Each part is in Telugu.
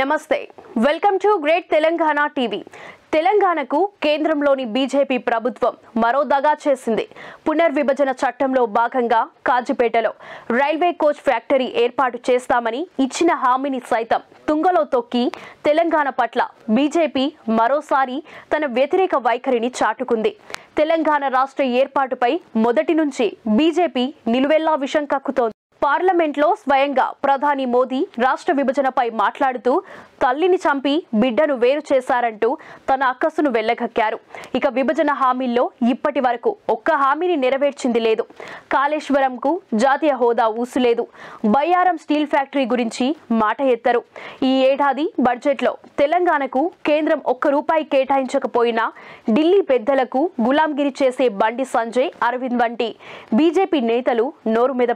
నమస్తే welcome to great Telangana TV తెలంగాణకు కేంద్రంలోని బీజేపీ ప్రభుత్వం మరో దగా చేసింది పునర్విభజన చట్టంలో భాగంగా కాజిపేటలో రైల్వే కోచ్ ఫ్యాక్టరీ ఏర్పాటు చేస్తామని ఇచ్చిన హామీని సైతం తుంగలో తొక్కి తెలంగాణ పట్ల బీజేపీ మరోసారి తన వ్యతిరేక వైఖరిని చాటుకుంది తెలంగాణ రాష్ట్ర ఏర్పాటుపై మొదటి నుంచి బీజేపీ నిలువెల్లా విషం కక్కుతోంది పార్లమెంట్లో స్వయంగా ప్రధాని మోదీ రాష్ట్ర విభజనపై మాట్లాడుతూ తల్లిని చంపి బిడ్డను వేరు చేశారంటూ తన అక్కసును వెళ్లగక్కారు ఇక విభజన హామీల్లో ఇప్పటి వరకు ఒక్క హామీని నెరవేర్చింది లేదు కాళేశ్వరంకు జాతీయ హోదా ఊసులేదు బయ్యారం స్టీల్ ఫ్యాక్టరీ గురించి మాట ఎత్తరు ఈ ఏడాది బడ్జెట్లో తెలంగాణకు కేంద్రం ఒక్క రూపాయి కేటాయించకపోయినా ఢిల్లీ పెద్దలకు గులాంగిరి చేసే బండి సంజయ్ అరవింద్ వంటి బీజేపీ నేతలు నోరు మీద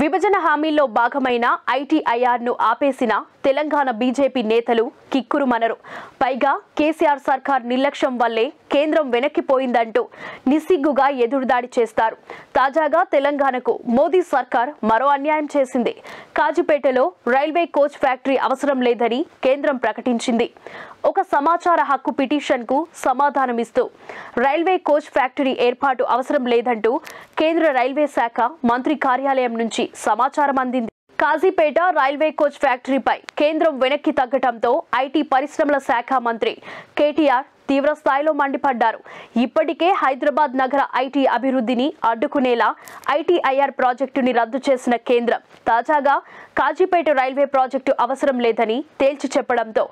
విభజన హామీల్లో భాగమైన ఐటీఐఆర్ను ఆపేసిన తెలంగాణ బీజేపీ నేతలు కిక్కురుమనరు పైగా కేసీఆర్ సర్కార్ నిర్లక్ష్యం వల్లే కేంద్రం వెనక్కిపోయిందంటూ నిస్సిగ్గుగా ఎదురుదాడి చేస్తారు తాజాగా తెలంగాణకు మోదీ సర్కార్ మరో అన్యాయం చేసింది కాజుపేటలో రైల్వే కోచ్ ఫ్యాక్టరీ అవసరం లేదని కేంద్రం ప్రకటించింది ఒక సమాచార హక్కు పిటిషన్కు సమాధానమిస్తూ రైల్వే కోచ్ ఫ్యాక్టరీ ఏర్పాటు అవసరం లేదంటూ కేంద్ర రైల్వే శాఖ మంత్రి కార్యాలయం నుంచి నుంచి సమాచారం అందింది కాజీపేట రైల్వే కోచ్ ఫ్యాక్టరీపై కేంద్రం వెనక్కి తగ్గడంతో ఐటీ పరిశ్రమల శాఖ మంత్రి కేటీఆర్ తీవ్ర స్థాయిలో మండిపడ్డారు ఇప్పటికే హైదరాబాద్ నగర ఐటీ అభివృద్ధిని అడ్డుకునేలా ఐటీఐఆర్ ప్రాజెక్టుని రద్దు చేసిన కేంద్రం తాజాగా కాజీపేట రైల్వే ప్రాజెక్టు అవసరం లేదని తేల్చి చెప్పడంతో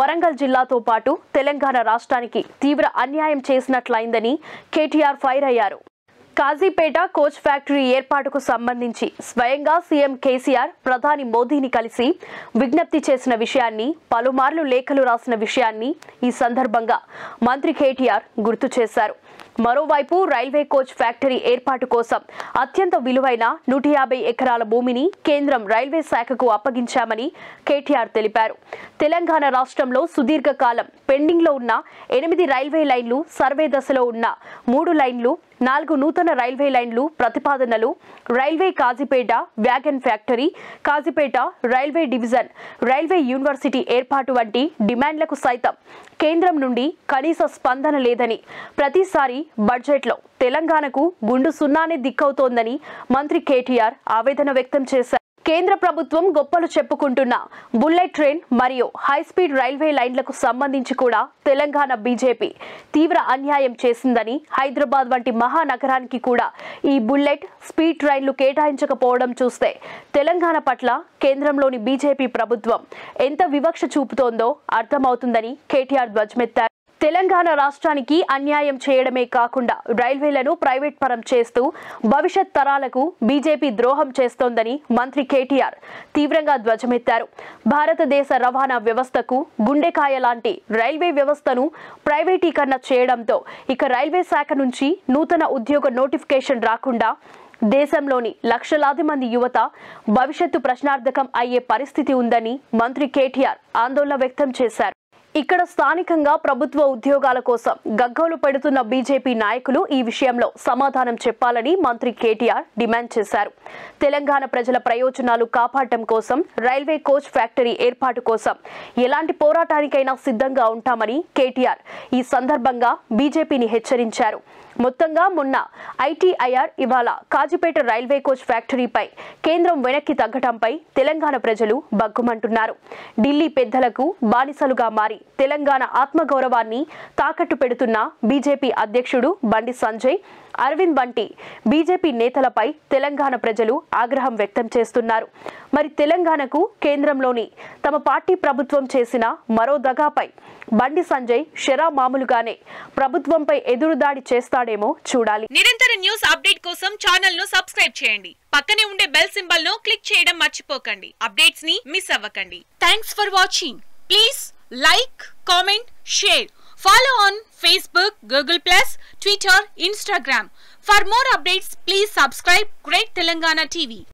వరంగల్ జిల్లాతో పాటు తెలంగాణ రాష్ట్రానికి తీవ్ర అన్యాయం చేసినట్లయిందని కేటీఆర్ ఫైర్ అయ్యారు కాజీపేట కోచ్ ఫ్యాక్టరీ ఏర్పాటుకు సంబంధించి స్వయంగా సీఎం కేసీఆర్ ప్రధాని మోదీని కలిసి విజ్ఞప్తి చేసిన విషయాన్ని పలుమార్లు లేఖలు రాసిన విషయాన్ని ఈ సందర్భంగా మంత్రి కేటీఆర్ గుర్తు చేశారు మరోవైపు రైల్వే కోచ్ ఫ్యాక్టరీ ఏర్పాటు కోసం అత్యంత విలువైన నూట యాభై ఎకరాల భూమిని కేంద్రం రైల్వే శాఖకు అప్పగించామని కేటీఆర్ తెలిపారు తెలంగాణ రాష్ట్రంలో సుదీర్ఘకాలం పెండింగ్లో ఉన్న ఎనిమిది రైల్వే లైన్లు సర్వే దశలో ఉన్న మూడు లైన్లు నాలుగు నూతన రైల్వే లైన్లు ప్రతిపాదనలు railway Kazipet wagon factory Kazipet railway division railway university ఏర్పాటు వంటి డిమాండ్లకు సైతం కేంద్రం నుండి కనీస స్పందన లేదని ప్రతిసారి బడ్జెట్లో తెలంగాణకు గుండు సున్నానే దిక్కవుతోందని మంత్రి కేటీఆర్ ఆవేదన వ్యక్తం చేశారు కేంద్ర ప్రభుత్వం గొప్పలు చెప్పుకుంటున్న బుల్లెట్ ట్రైన్ మరియు హైస్పీడ్ రైల్వే లైన్లకు సంబంధించి కూడా తెలంగాణ బీజేపీ తీవ్ర అన్యాయం చేసిందని హైదరాబాద్ వంటి మహానగరానికి కూడా ఈ బుల్లెట్ స్పీడ్ ట్రైన్లు కేటాయించకపోవడం చూస్తే తెలంగాణ పట్ల కేంద్రంలోని బీజేపీ ప్రభుత్వం ఎంత వివక్ష చూపుతోందో అర్థమవుతుందని కేటీఆర్ ధ్వజమెత్తారు తెలంగాణ రాష్ట్రానికి అన్యాయం చేయడమే కాకుండా రైల్వేలను ప్రైవేట్ పరం చేస్తూ భవిష్యత్ తరాలకు బీజేపీ ద్రోహం చేస్తోందని మంత్రి కేటీఆర్ తీవ్రంగా ధ్వజమెత్తారు భారతదేశ రవాణా వ్యవస్థకు గుండెకాయ లాంటి రైల్వే వ్యవస్థను ప్రైవేటీకరణ చేయడంతో ఇక రైల్వే శాఖ నుంచి నూతన ఉద్యోగ నోటిఫికేషన్ రాకుండా దేశంలోని లక్షలాది మంది యువత భవిష్యత్తు ప్రశ్నార్థకం అయ్యే పరిస్థితి ఉందని మంత్రి కేటీఆర్ ఆందోళన వ్యక్తం చేశారు ఇక్కడ స్థానికంగా ప్రభుత్వ ఉద్యోగాల కోసం గగ్గోలు పెడుతున్న బీజేపీ నాయకులు ఈ విషయంలో సమాధానం చెప్పాలని మంత్రి కేటీఆర్ డిమాండ్ చేశారు తెలంగాణ ప్రజల ప్రయోజనాలు కాపాడటం కోసం రైల్వే కోచ్ ఫ్యాక్టరీ ఏర్పాటు కోసం ఎలాంటి పోరాటానికైనా సిద్ధంగా ఉంటామని కేటీఆర్ ఈ సందర్భంగా బీజేపీని హెచ్చరించారు మొత్తంగా మొన్న ఐటీఐఆర్ ఇవాళ కాజీపేట రైల్వే కోచ్ ఫ్యాక్టరీపై కేంద్రం వెనక్కి తగ్గటంపై తెలంగాణ ప్రజలు బగ్గుమంటున్నారు ఢిల్లీ పెద్దలకు బానిసలుగా మారి తెలంగాణ ఆత్మగౌరవాన్ని తాకట్టు పెడుతున్న బీజేపీ అధ్యక్షుడు బండి సంజయ్ అరవింద్ వంటి బీజేపీ నేతలపై తెలంగాణ ప్రజలు ఆగ్రహం వ్యక్తం చేస్తున్నారు మరి తెలంగాణకు కేంద్రంలోని తమ పార్టీ ప్రభుత్వం చేసిన మరో దగాపై బండి సంజయ్ షెరా మామూలుగానే ప్రభుత్వంపై ఎదురుదాడి చేస్తాడేమో చూడాలి నిరంతర న్యూస్ అప్డేట్ కోసం ఛానల్ ను సబ్స్క్రైబ్ చేయండి పక్కనే ఉండే బెల్ సింబల్ ను క్లిక్ చేయడం మర్చిపోకండి అప్డేట్స్ ని మిస్ అవ్వకండి thanks for watching please like, comment, share. Follow on Facebook, Google+, Plus, Twitter, Instagram. For more updates, please subscribe Great Telangana TV.